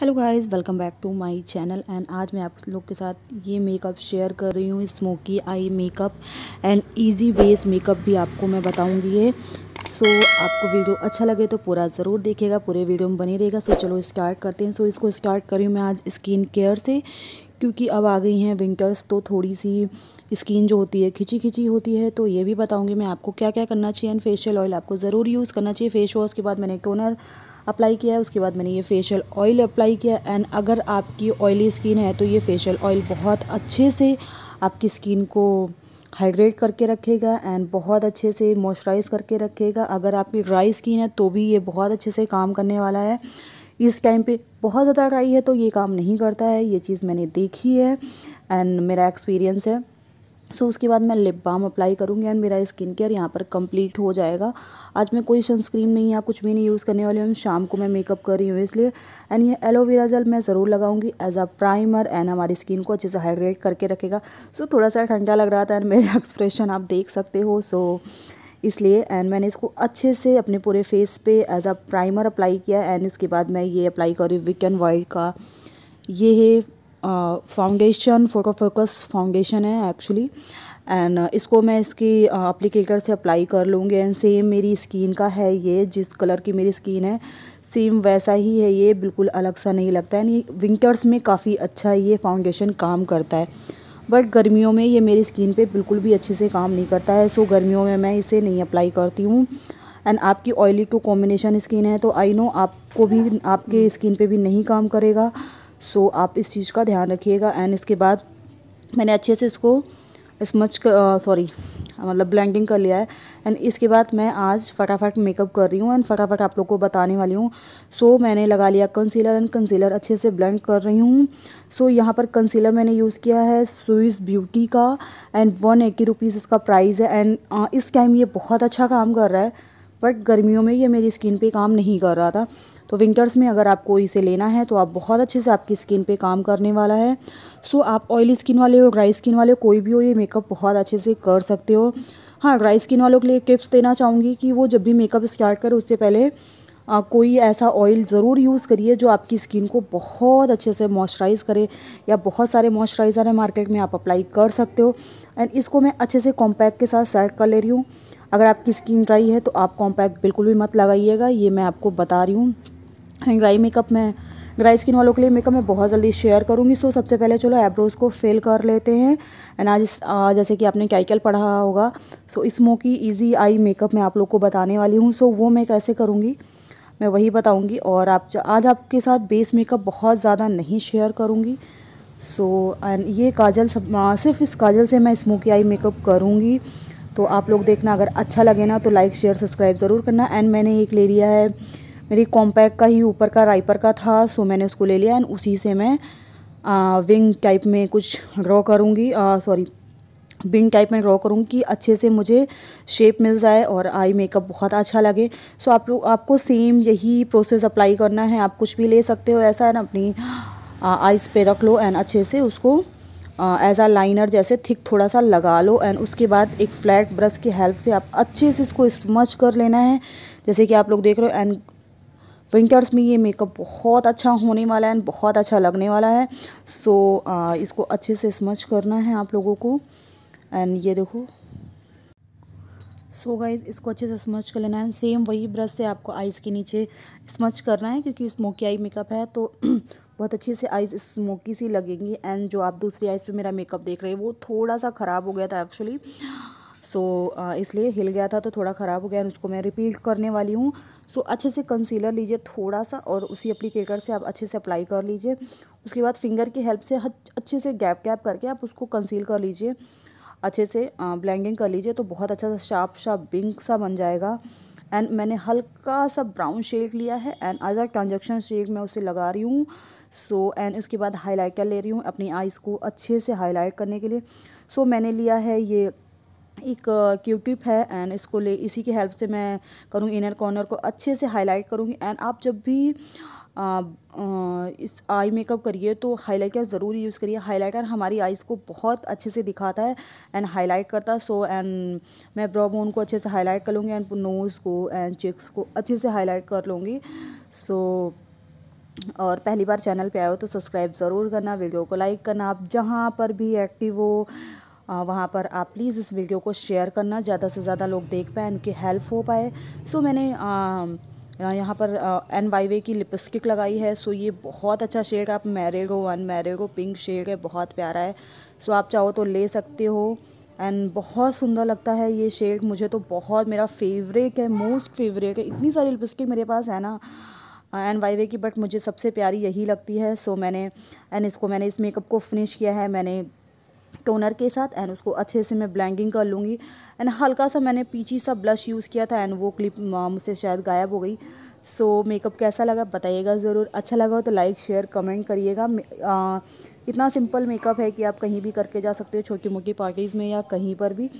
hello guys welcome back to my channel and आज मैं आप लोग के साथ ये मेकअप शेयर कर रही हूँ smoky eye makeup and easy base makeup भी आपको मैं बताऊँगी ये सो so, आपको वीडियो अच्छा लगे तो पूरा ज़रूर देखिएगा पूरे वीडियो में बने रहेगा सो so, चलो स्टार्ट करते हैं सो so, इसको स्टार्ट कर रही हूँ मैं आज स्किन केयर से क्योंकि अब आ गई हैं विंटर्स तो थोड़ी सी स्किन जो होती है खिंची खिंची होती है तो ये भी बताऊँगी मैं आपको क्या क्या करना चाहिए एंड फेशियल ऑयल आपको ज़रूर यूज़ करना चाहिए फेस वॉश के बाद मैंने टोनर अप्लाई किया है उसके बाद मैंने ये फेशियल ऑयल अप्लाई किया एंड अगर आपकी ऑयली स्किन है तो ये फेशियल ऑयल बहुत अच्छे से आपकी स्किन को हाइड्रेट करके रखेगा एंड बहुत अच्छे से मॉइस्चराइज करके रखेगा अगर आपकी ड्राई स्किन है तो भी ये बहुत अच्छे से काम करने वाला है इस टाइम पे बहुत ज़्यादा ड्राई है तो ये काम नहीं करता है ये चीज़ मैंने देखी है एंड मेरा एक्सपीरियंस है सो उसके बाद मैं लिप बाम अप्लाई करूँगी एंड मेरा स्किन केयर यहाँ पर कंप्लीट हो जाएगा आज मैं कोई सनस्क्रीन नहीं या कुछ भी नहीं यूज़ करने वाली हूँ शाम को मैं मेकअप कर रही हूँ इसलिए एंड ये एलोवेरा जेल मैं ज़रूर लगाऊंगी एज अ प्राइमर एंड हमारी स्किन को अच्छे से हाइड्रेट करके रखेगा सो थोड़ा सा ठंडा लग रहा था एंड मेरा एक्सप्रेशन आप देख सकते हो सो इसलिए एंड मैंने इसको अच्छे से अपने पूरे फेस पे एज अ प्राइमर अप्लाई किया एंड इसके बाद मैं ये अप्लाई करी विक एंड वाइल्ड का ये है फाउंडेशन फोटो फोकस फाउंडेशन है एक्चुअली एंड इसको मैं इसकी अप्लीकेटर से अप्लाई कर लूँगी एंड सेम मेरी स्किन का है ये जिस कलर की मेरी स्किन है सेम वैसा ही है ये बिल्कुल अलग सा नहीं लगता है नहीं विंटर्स में काफ़ी अच्छा ये फाउंडेशन काम करता है बट गर्मियों में ये मेरी स्किन पे बिल्कुल भी अच्छे से काम नहीं करता है सो गर्मियों में मैं इसे नहीं अप्लाई करती हूँ एंड आपकी ऑयली को कॉम्बिनेशन स्किन है तो आई नो आपको भी आपके स्किन पे भी नहीं काम करेगा सो आप इस चीज़ का ध्यान रखिएगा एंड इसके बाद मैंने अच्छे से इसको स्मच सॉरी मतलब ब्लेंडिंग कर लिया है एंड इसके बाद मैं आज फटाफट मेकअप कर रही हूँ एंड फटाफट आप लोग को बताने वाली हूँ सो so, मैंने लगा लिया कंसीलर एंड कंसीलर अच्छे से ब्लेंड कर रही हूँ सो so, यहाँ पर कंसीलर मैंने यूज़ किया है स्विस ब्यूटी का एंड वन एटी रुपीज़ इसका प्राइस है एंड इस टाइम ये बहुत अच्छा काम कर रहा है बट गर्मियों में ये मेरी स्किन पे काम नहीं कर रहा था तो विंटर्स में अगर आपको इसे लेना है तो आप बहुत अच्छे से आपकी स्किन पे काम करने वाला है सो so, आप ऑयली स्किन वाले हो ड्राई स्किन वाले कोई भी हो ये मेकअप बहुत अच्छे से कर सकते हो हाँ ड्राई स्किन वालों के लिए टिप्स देना चाहूँगी कि वो जब भी मेकअप स्टार्ट करें उससे पहले आ, कोई ऐसा ऑयल ज़रूर यूज़ करिए जो आपकी स्किन को बहुत अच्छे से मॉइस्चराइज़ करे या बहुत सारे मॉइस्चराइज़र हैं मार्केट में आप अप्लाई कर सकते हो एंड इसको मैं अच्छे से कॉम्पैक्ट के साथ सेट कर ले रही हूँ अगर आपकी स्किन ड्राई है तो आप कॉम्पैक्ट बिल्कुल भी मत लगाइएगा ये मैं आपको बता रही हूँ ड्राई मेकअप मैं ड्राई स्किन वालों के लिए मेकअप मैं बहुत जल्दी शेयर करूँगी सो सबसे पहले चलो एब्रोज़ को फेल कर लेते हैं एंड आज जैसे कि आपने कैकल पढ़ा होगा so smoky easy eye makeup मैं आप लोग को बताने वाली हूँ सो वो मैं कैसे करूँगी मैं वही बताऊँगी और आप आज आपके साथ बेस मेकअप बहुत ज़्यादा नहीं शेयर करूँगी सो एंड ये काजल सब सिर्फ इस काजल से मैं स्मोकी आई मेकअप करूँगी तो आप लोग देखना अगर अच्छा लगे ना तो लाइक शेयर सब्सक्राइब ज़रूर करना एंड मैंने एक ले लिया है मेरी कॉम्पैक्ट का ही ऊपर का राइपर का था सो मैंने उसको ले लिया एंड उसी से मैं आ, विंग टाइप में कुछ ड्रॉ करूँगी सॉरी विंग टाइप में ड्रॉ करूँ कि अच्छे से मुझे शेप मिल जाए और आई मेकअप बहुत अच्छा लगे सो आप लोग आपको सेम यही प्रोसेस अप्लाई करना है आप कुछ भी ले सकते हो ऐसा है ना अपनी आइज़ पे रख लो एंड अच्छे से उसको एज आ लाइनर जैसे थिक थोड़ा सा लगा लो एंड उसके बाद एक फ्लैट ब्रश की हेल्प से आप अच्छे से इसको स्मच कर लेना है जैसे कि आप लोग देख रहे हो एंड विंटर्स में ये मेकअप बहुत अच्छा होने वाला है एंड बहुत अच्छा लगने वाला है सो so, इसको अच्छे से स्मच करना है आप लोगों को एंड ये देखो सो गाइज इसको अच्छे से स्मच कर लेना है सेम वही ब्रश से आपको आइज़ के नीचे स्मच करना है क्योंकि स्मोकी आई मेकअप है तो बहुत अच्छे से आइज़ स्मोकी सी लगेंगी एंड जो आप दूसरी आइज़ पे मेरा मेकअप देख रहे हैं वो थोड़ा सा ख़राब हो गया था एक्चुअली सो so, इसलिए हिल गया था तो थोड़ा ख़राब हो गया उसको मैं रिपीट करने वाली हूँ सो so, अच्छे से कंसीलर लीजिए थोड़ा सा और उसी अप्लीकेटर से आप अच्छे से अप्लाई कर लीजिए उसके बाद फिंगर की हेल्प से अच्छे से गैप गैप करके आप उसको कंसील कर लीजिए अच्छे से ब्लैंडिंग कर लीजिए तो बहुत अच्छा सा शार्प शार्प बिंक सा बन जाएगा एंड मैंने हल्का सा ब्राउन शेड लिया है एंड अदर ट्रांजेक्शन शेड मैं उसे लगा रही हूँ सो एंड इसके बाद हाईलाइटर ले रही हूँ अपनी आइज़ को अच्छे से हाईलाइट करने के लिए सो so, मैंने लिया है ये एक क्यूटिप है एंड इसको ले इसी की हेल्प से मैं करूँगी इनर कॉर्नर को अच्छे से हाईलाइट करूँगी एंड आप जब भी इस आई मेकअप करिए तो हाइलाइटर ज़रूर यूज़ करिए हाइलाइटर हमारी आइज़ को बहुत अच्छे से दिखाता है एंड हाईलाइट करता है सो एंड मैं ब्रो बोन को अच्छे से हाईलाइट कर लूँगी एंड नोज़ को एंड चिक्स को अच्छे से हाईलाइट कर लूँगी सो और पहली बार चैनल पे आए हो तो सब्सक्राइब ज़रूर करना वीडियो को लाइक करना आप जहाँ पर भी एक्टिव हो वहाँ पर आप प्लीज़ इस वीडियो को शेयर करना ज़्यादा से ज़्यादा लोग देख पाए उनकी हेल्प हो पाए सो मैंने आ, यहाँ पर एन वाई वे की लिपस्टिक लगाई है सो ये बहुत अच्छा शेड है आप मैरेगो वन मैरेगो पिंक शेड है बहुत प्यारा है सो आप चाहो तो ले सकते हो एंड बहुत सुंदर लगता है ये शेड मुझे तो बहुत मेरा फेवरेट है मोस्ट फेवरेट है इतनी सारी लिपस्टिक मेरे पास है ना एन वाई वे की बट मुझे सबसे प्यारी यही लगती है सो मैंने एंड इसको मैंने इस मेकअप को फिनिश किया है मैंने टोनर के साथ एंड उसको अच्छे से मैं ब्लैंडिंग कर लूँगी एंड हल्का सा मैंने पीछे सा ब्लश यूज़ किया था एंड वो क्लिप मुझसे शायद गायब हो गई सो so, मेकअप कैसा लगा बताइएगा ज़रूर अच्छा लगा हो तो लाइक शेयर कमेंट करिएगा इतना सिंपल मेकअप है कि आप कहीं भी करके जा सकते हो छोटी मोटी पार्टीज़ में या कहीं पर भी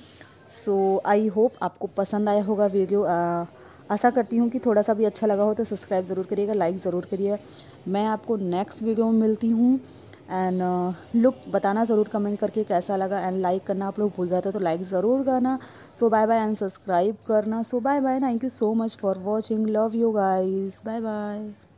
सो आई होप आपको पसंद आया होगा वीडियो आशा करती हूँ कि थोड़ा सा भी अच्छा लगा हो तो सब्सक्राइब ज़रूर करिएगा लाइक ज़रूर करिएगा मैं आपको नेक्स्ट वीडियो में मिलती हूँ एंड लुक uh, बताना ज़रूर कमेंट करके कैसा लगा एंड लाइक करना आप लोग भूल जाते हो तो लाइक ज़रूर करना so bye bye and subscribe करना so bye bye thank you so much for watching love you guys bye bye